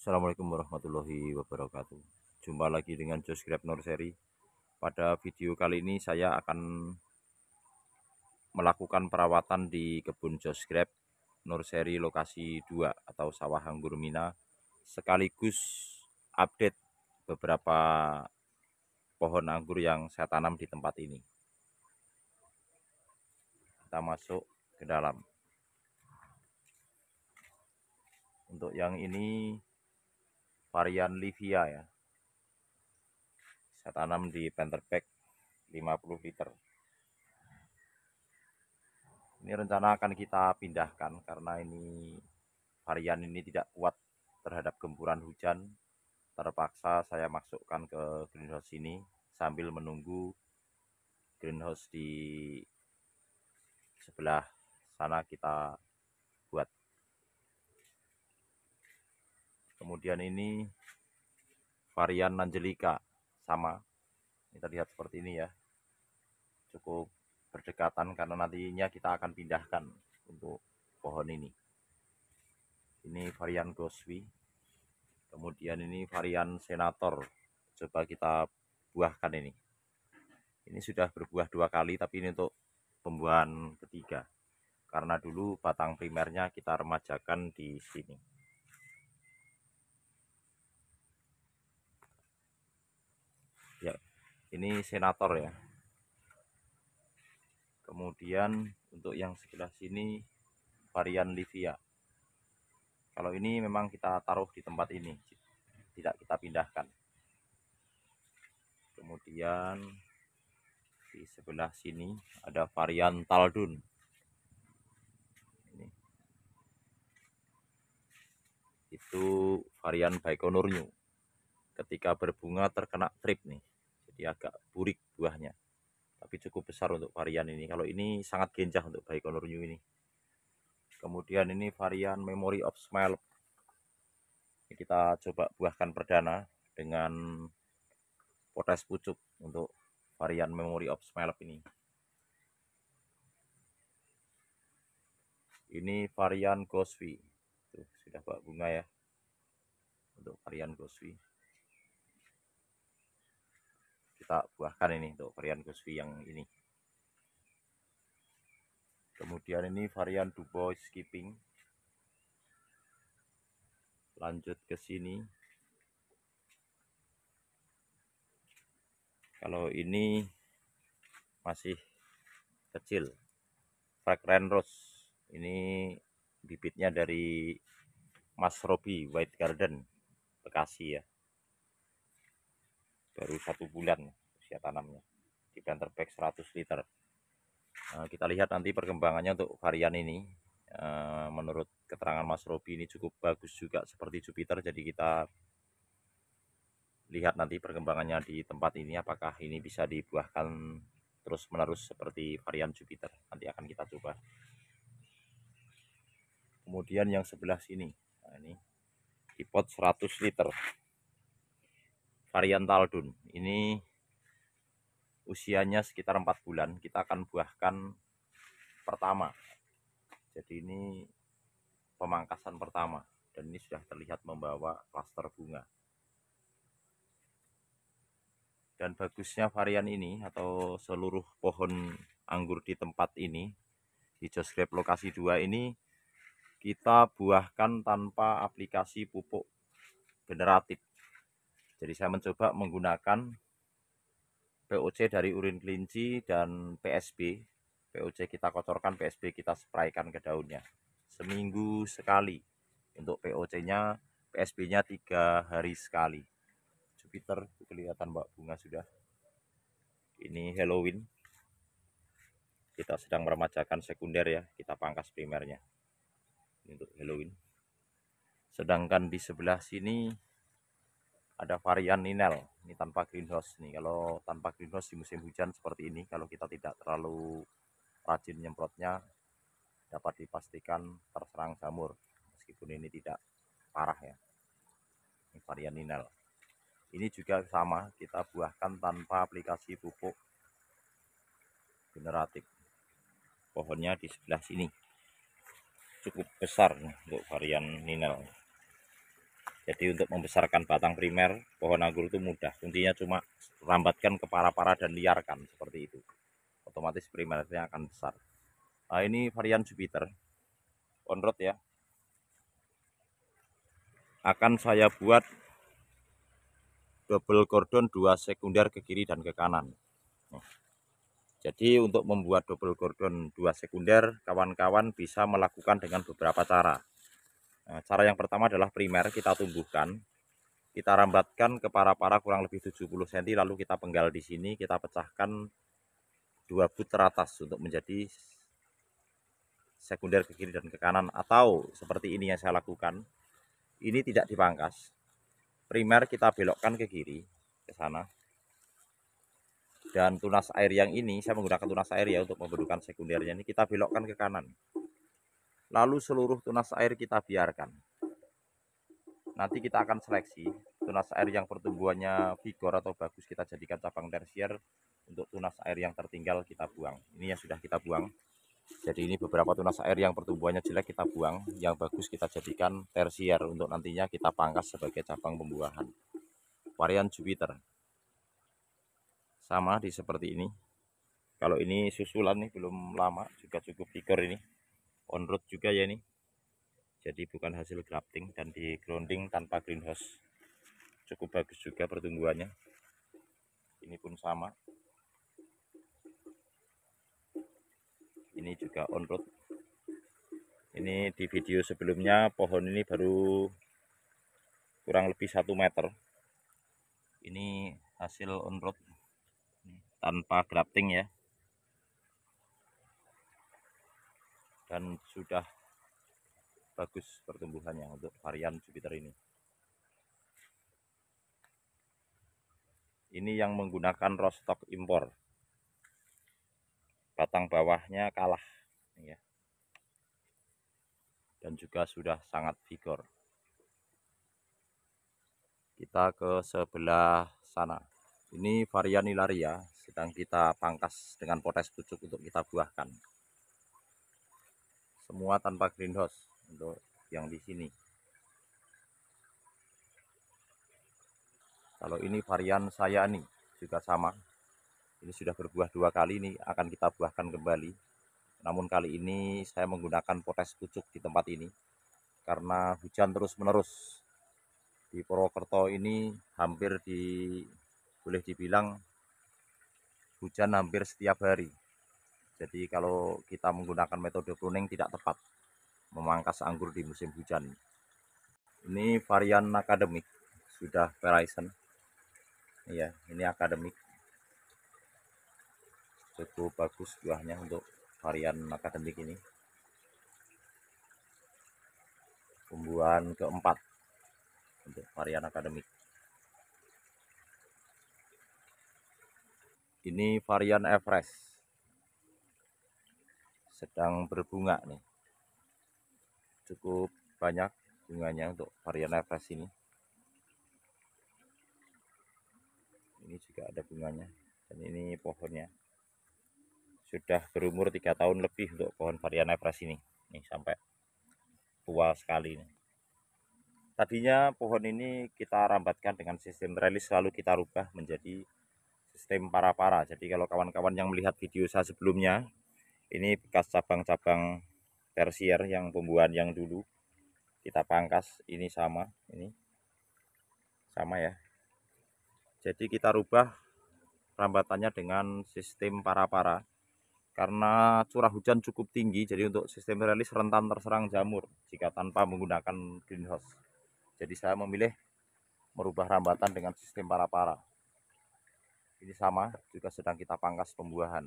Assalamualaikum warahmatullahi wabarakatuh Jumpa lagi dengan Josh Grabner Seri Pada video kali ini saya akan Melakukan perawatan di kebun Josh Grab Nursery lokasi 2 atau sawah anggur mina Sekaligus update beberapa pohon anggur yang saya tanam di tempat ini Kita masuk ke dalam Untuk yang ini varian Livia ya saya tanam di planter bag 50 liter ini rencana akan kita pindahkan karena ini varian ini tidak kuat terhadap gempuran hujan terpaksa saya masukkan ke greenhouse ini sambil menunggu greenhouse di sebelah sana kita kemudian ini varian Angelica sama kita lihat seperti ini ya cukup berdekatan karena nantinya kita akan pindahkan untuk pohon ini ini varian Goswi kemudian ini varian Senator coba kita buahkan ini ini sudah berbuah dua kali tapi ini untuk pembuahan ketiga karena dulu batang primernya kita remajakan di sini ini senator ya kemudian untuk yang sebelah sini varian Livia kalau ini memang kita taruh di tempat ini tidak kita pindahkan kemudian di sebelah sini ada varian Taldun ini. itu varian Baikonur New ketika berbunga terkena trip nih jadi agak burik buahnya tapi cukup besar untuk varian ini kalau ini sangat genjah untuk Baikonur New ini kemudian ini varian Memory of Smile kita coba buahkan perdana dengan potes pucuk untuk varian Memory of Smile ini ini varian gosvi, Tuh, sudah bak bunga ya untuk varian gosvi tak buahkan ini untuk varian Gosvi yang ini kemudian ini varian Dubois skipping lanjut ke sini kalau ini masih kecil Fragrant Rose ini bibitnya dari Mas Robi White Garden Bekasi ya baru satu bulan ya tanamnya di planter bag 100 liter nah, kita lihat nanti perkembangannya untuk varian ini eh, menurut keterangan Mas Robi ini cukup bagus juga seperti Jupiter jadi kita lihat nanti perkembangannya di tempat ini apakah ini bisa dibuahkan terus menerus seperti varian Jupiter nanti akan kita coba kemudian yang sebelah sini nah ini di pot 100 liter varian Taldun ini usianya sekitar empat bulan kita akan buahkan pertama jadi ini pemangkasan pertama dan ini sudah terlihat membawa klaster bunga dan bagusnya varian ini atau seluruh pohon anggur di tempat ini di Josgrab lokasi 2 ini kita buahkan tanpa aplikasi pupuk generatif jadi saya mencoba menggunakan POC dari urin kelinci dan PSB. POC kita kotorkan, PSB kita spraykan ke daunnya. Seminggu sekali. Untuk POC-nya, PSB-nya tiga hari sekali. Jupiter, kelihatan Mbak Bunga sudah. Ini Halloween. Kita sedang meremajakan sekunder ya, kita pangkas primernya. Ini untuk Halloween. Sedangkan di sebelah sini ada varian ninel ini tanpa greenhouse nih kalau tanpa greenhouse di musim hujan seperti ini kalau kita tidak terlalu rajin nyemprotnya dapat dipastikan terserang jamur meskipun ini tidak parah ya ini varian ninel ini juga sama kita buahkan tanpa aplikasi pupuk generatif pohonnya di sebelah sini cukup besar untuk varian ninel jadi untuk membesarkan batang primer pohon anggur itu mudah intinya cuma rambatkan ke para-para dan liarkan seperti itu otomatis primernya akan besar nah, ini varian Jupiter onrod ya akan saya buat double cordon dua sekunder ke kiri dan ke kanan nah. Jadi untuk membuat double cordon dua sekunder, kawan-kawan bisa melakukan dengan beberapa cara. Nah, cara yang pertama adalah primer kita tumbuhkan. Kita rambatkan ke para-para kurang lebih 70 cm lalu kita penggal di sini, kita pecahkan dua but teratas untuk menjadi sekunder ke kiri dan ke kanan atau seperti ini yang saya lakukan. Ini tidak dipangkas. Primer kita belokkan ke kiri ke sana dan tunas air yang ini saya menggunakan tunas air ya untuk membedukan sekundernya ini kita belokkan ke kanan Lalu seluruh tunas air kita biarkan. Nanti kita akan seleksi tunas air yang pertumbuhannya vigor atau bagus kita jadikan cabang tersier. Untuk tunas air yang tertinggal kita buang. Ini yang sudah kita buang. Jadi ini beberapa tunas air yang pertumbuhannya jelek kita buang, yang bagus kita jadikan tersier untuk nantinya kita pangkas sebagai cabang pembuahan. Varian Jupiter. Sama di seperti ini. Kalau ini susulan nih belum lama juga cukup vigor ini on road juga ya ini jadi bukan hasil grafting dan di grounding tanpa greenhouse cukup bagus juga pertumbuhannya ini pun sama ini juga on road ini di video sebelumnya pohon ini baru kurang lebih satu meter ini hasil on road tanpa grafting ya dan sudah bagus pertumbuhannya untuk varian Jupiter ini ini yang menggunakan rostock impor batang bawahnya kalah ya dan juga sudah sangat vigor kita ke sebelah sana ini varian ilaria sedang kita pangkas dengan potes pucuk untuk kita buahkan semua tanpa greenhouse untuk yang di sini kalau ini varian saya nih juga sama ini sudah berbuah dua kali ini akan kita buahkan kembali namun kali ini saya menggunakan potes pucuk di tempat ini karena hujan terus-menerus di Purwokerto ini hampir di boleh dibilang hujan hampir setiap hari jadi kalau kita menggunakan metode pruning tidak tepat memangkas anggur di musim hujan. Ini varian akademik sudah Verizon. Iya, ini akademik. Cukup bagus buahnya untuk varian akademik ini. pembuahan keempat untuk varian akademik. Ini varian Everest sedang berbunga nih cukup banyak bunganya untuk varian atas ini ini juga ada bunganya dan ini pohonnya sudah berumur tiga tahun lebih untuk pohon varian Everest ini nih sampai tua sekali nih tadinya pohon ini kita rambatkan dengan sistem relis lalu kita rubah menjadi sistem para-para jadi kalau kawan-kawan yang melihat video saya sebelumnya ini bekas cabang-cabang tersier yang pembuahan yang dulu kita pangkas ini sama ini sama ya jadi kita rubah rambatannya dengan sistem para-para karena curah hujan cukup tinggi jadi untuk sistem relis rentan terserang jamur jika tanpa menggunakan greenhouse jadi saya memilih merubah rambatan dengan sistem para-para ini sama juga sedang kita pangkas pembuahan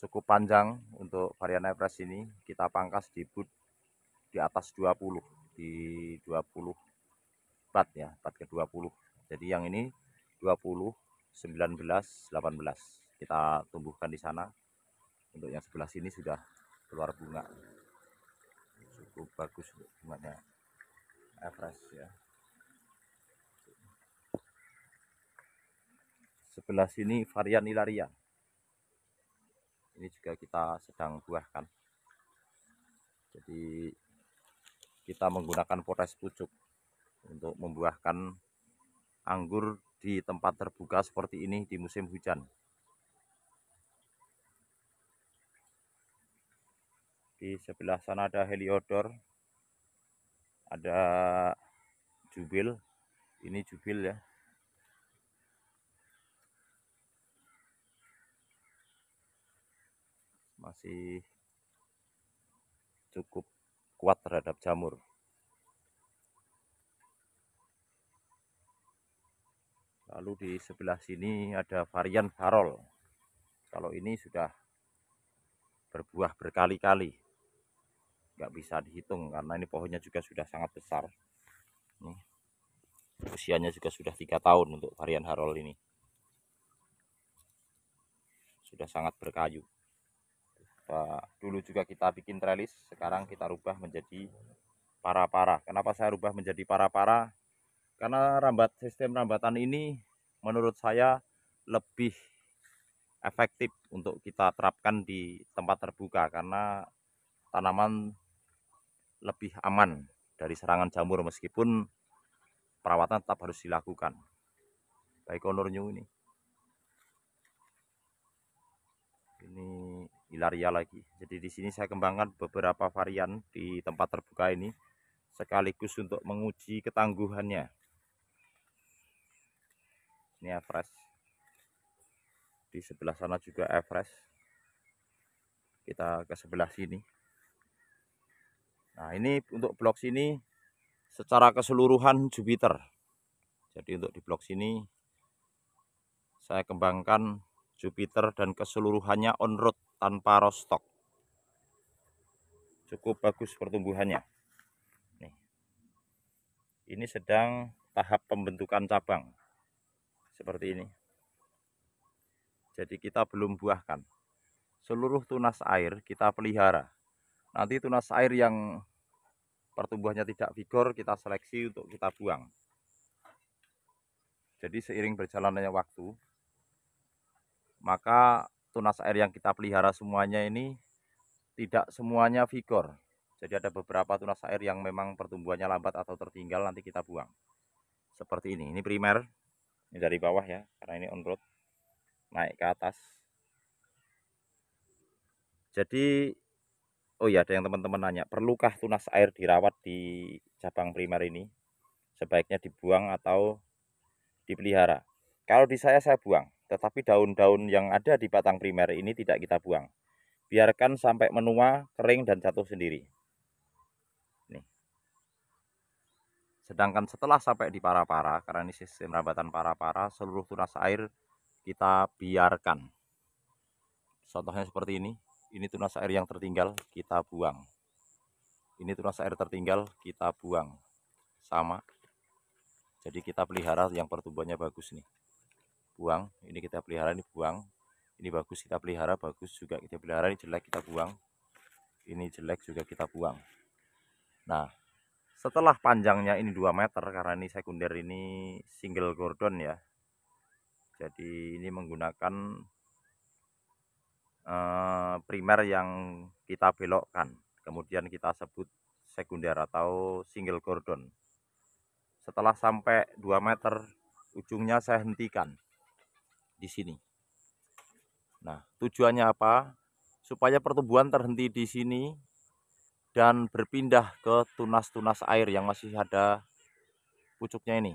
cukup panjang untuk varian Everest ini kita pangkas di boot di atas 20 di 20 bat ya bat ke 20 jadi yang ini 20 19 18 kita tumbuhkan di sana untuk yang sebelah sini sudah keluar bunga cukup bagus bunganya Everest ya sebelah sini varian ilaria ini juga kita sedang buahkan jadi kita menggunakan potes pucuk untuk membuahkan anggur di tempat terbuka seperti ini di musim hujan di sebelah sana ada heliodor ada jubil ini jubil ya masih cukup kuat terhadap jamur. Lalu di sebelah sini ada varian farol. Kalau ini sudah berbuah berkali-kali. Nggak bisa dihitung karena ini pohonnya juga sudah sangat besar. Ini. Usianya juga sudah tiga tahun untuk varian harol ini. Sudah sangat berkayu dulu juga kita bikin trellis sekarang kita rubah menjadi para-para kenapa saya rubah menjadi para-para karena rambat sistem rambatan ini menurut saya lebih efektif untuk kita terapkan di tempat terbuka karena tanaman lebih aman dari serangan jamur meskipun perawatan tetap harus dilakukan baik honornya ini ini ilaria lagi. Jadi di sini saya kembangkan beberapa varian di tempat terbuka ini sekaligus untuk menguji ketangguhannya. Ini Everest. Di sebelah sana juga Everest. Kita ke sebelah sini. Nah, ini untuk blok sini secara keseluruhan Jupiter. Jadi untuk di blok sini saya kembangkan Jupiter dan keseluruhannya on road tanpa rostok cukup bagus pertumbuhannya nih ini sedang tahap pembentukan cabang seperti ini jadi kita belum buahkan seluruh tunas air kita pelihara nanti tunas air yang pertumbuhannya tidak vigor kita seleksi untuk kita buang jadi seiring berjalannya waktu maka tunas air yang kita pelihara semuanya ini tidak semuanya vigor. Jadi ada beberapa tunas air yang memang pertumbuhannya lambat atau tertinggal nanti kita buang. Seperti ini. Ini primer. Ini dari bawah ya, karena ini on road. Naik ke atas. Jadi oh ya ada yang teman-teman nanya, perlukah tunas air dirawat di cabang primer ini? Sebaiknya dibuang atau dipelihara. Kalau di saya saya buang. Tetapi daun-daun yang ada di batang primer ini tidak kita buang. Biarkan sampai menua, kering, dan jatuh sendiri. Nih. Sedangkan setelah sampai di para-para, karena ini sistem rambatan para-para, seluruh tunas air kita biarkan. Contohnya seperti ini. Ini tunas air yang tertinggal, kita buang. Ini tunas air tertinggal, kita buang. Sama. Jadi kita pelihara yang pertumbuhannya bagus nih buang ini kita pelihara ini buang ini bagus kita pelihara bagus juga kita pelihara ini jelek kita buang ini jelek juga kita buang nah setelah panjangnya ini 2 meter karena ini sekunder ini single gordon ya jadi ini menggunakan uh, primer yang kita belokkan kemudian kita sebut sekunder atau single gordon setelah sampai 2 meter ujungnya saya hentikan di sini. Nah, tujuannya apa? Supaya pertumbuhan terhenti di sini dan berpindah ke tunas-tunas air yang masih ada pucuknya ini.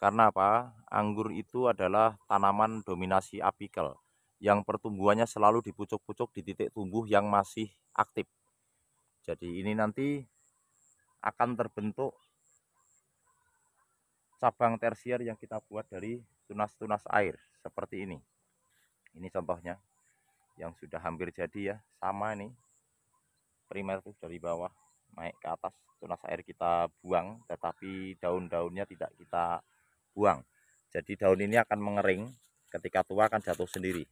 Karena apa? Anggur itu adalah tanaman dominasi apikal yang pertumbuhannya selalu di pucuk-pucuk di titik tumbuh yang masih aktif. Jadi ini nanti akan terbentuk cabang tersier yang kita buat dari tunas-tunas air seperti ini. Ini contohnya yang sudah hampir jadi ya, sama ini. Primer tuh dari bawah naik ke atas, tunas air kita buang tetapi daun-daunnya tidak kita buang. Jadi daun ini akan mengering, ketika tua akan jatuh sendiri.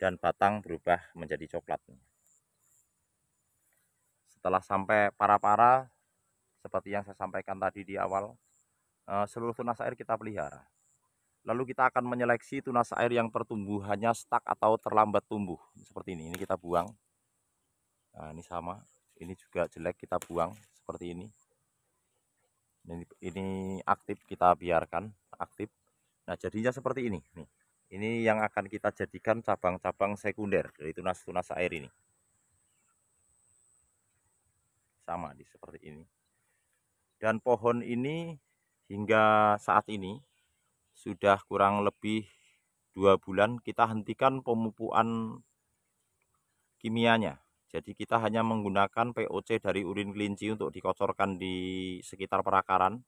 Dan batang berubah menjadi coklat. Setelah sampai para-para seperti yang saya sampaikan tadi di awal Eh, seluruh tunas air kita pelihara. Lalu kita akan menyeleksi tunas air yang pertumbuhannya stuck atau terlambat tumbuh. Seperti ini, ini kita buang. Nah, ini sama, ini juga jelek kita buang seperti ini. Ini, ini aktif kita biarkan aktif. Nah, jadinya seperti ini. Nih. Ini yang akan kita jadikan cabang-cabang sekunder dari tunas-tunas air ini. Sama di seperti ini. Dan pohon ini hingga saat ini sudah kurang lebih dua bulan kita hentikan pemupuan kimianya. Jadi kita hanya menggunakan POC dari urin kelinci untuk dikocorkan di sekitar perakaran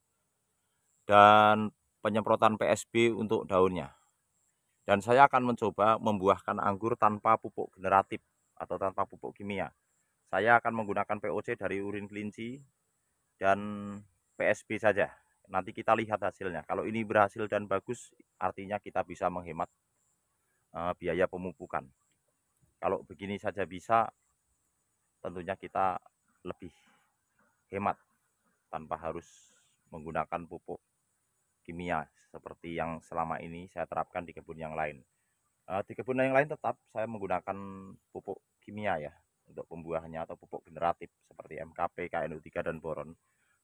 dan penyemprotan PSB untuk daunnya. Dan saya akan mencoba membuahkan anggur tanpa pupuk generatif atau tanpa pupuk kimia. Saya akan menggunakan POC dari urin kelinci dan PSB saja nanti kita lihat hasilnya kalau ini berhasil dan bagus artinya kita bisa menghemat uh, biaya pemupukan kalau begini saja bisa tentunya kita lebih hemat tanpa harus menggunakan pupuk kimia seperti yang selama ini saya terapkan di kebun yang lain uh, di kebun yang lain tetap saya menggunakan pupuk kimia ya untuk pembuahannya atau pupuk generatif seperti MKP, KNU3 dan boron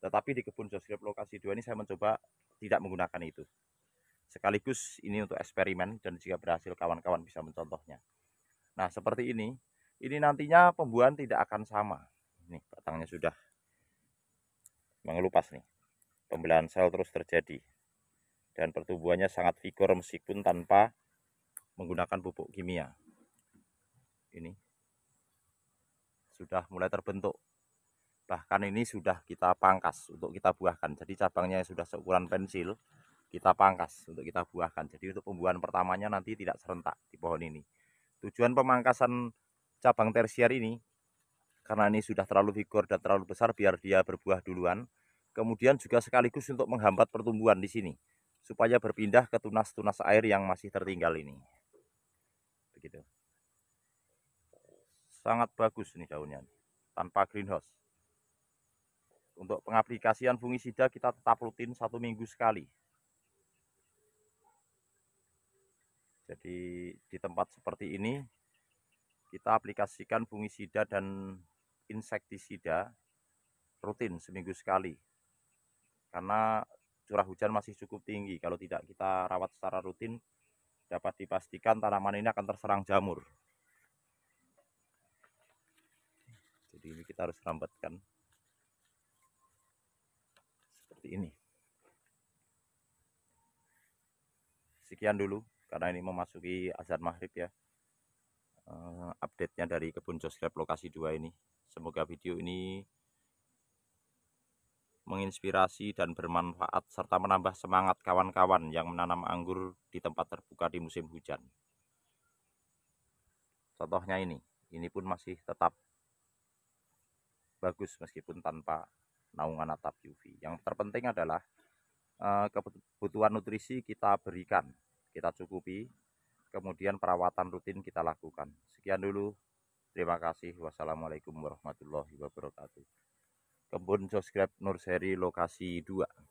tetapi di kebun joskrip lokasi 2 ini saya mencoba tidak menggunakan itu. Sekaligus ini untuk eksperimen dan jika berhasil kawan-kawan bisa mencontohnya. Nah seperti ini, ini nantinya pembuahan tidak akan sama. Ini batangnya sudah mengelupas nih. Pembelahan sel terus terjadi. Dan pertumbuhannya sangat vigor meskipun tanpa menggunakan pupuk kimia. Ini sudah mulai terbentuk bahkan ini sudah kita pangkas untuk kita buahkan jadi cabangnya sudah seukuran pensil kita pangkas untuk kita buahkan jadi untuk pembuahan pertamanya nanti tidak serentak di pohon ini tujuan pemangkasan cabang tersier ini karena ini sudah terlalu vigor dan terlalu besar biar dia berbuah duluan kemudian juga sekaligus untuk menghambat pertumbuhan di sini supaya berpindah ke tunas-tunas air yang masih tertinggal ini begitu sangat bagus nih daunnya tanpa greenhouse untuk pengaplikasian fungisida kita tetap rutin satu minggu sekali. Jadi di tempat seperti ini kita aplikasikan fungisida dan insektisida rutin seminggu sekali. Karena curah hujan masih cukup tinggi. Kalau tidak kita rawat secara rutin dapat dipastikan tanaman ini akan terserang jamur. Jadi ini kita harus lambatkan seperti ini. Sekian dulu karena ini memasuki azan maghrib ya. Uh, update-nya dari kebun Josgrab lokasi 2 ini. Semoga video ini menginspirasi dan bermanfaat serta menambah semangat kawan-kawan yang menanam anggur di tempat terbuka di musim hujan. Contohnya ini, ini pun masih tetap bagus meskipun tanpa naungan atap UV. Yang terpenting adalah eh, kebutuhan nutrisi kita berikan, kita cukupi, kemudian perawatan rutin kita lakukan. Sekian dulu. Terima kasih. Wassalamualaikum warahmatullahi wabarakatuh. Kebun Subscribe Nurseri Lokasi 2.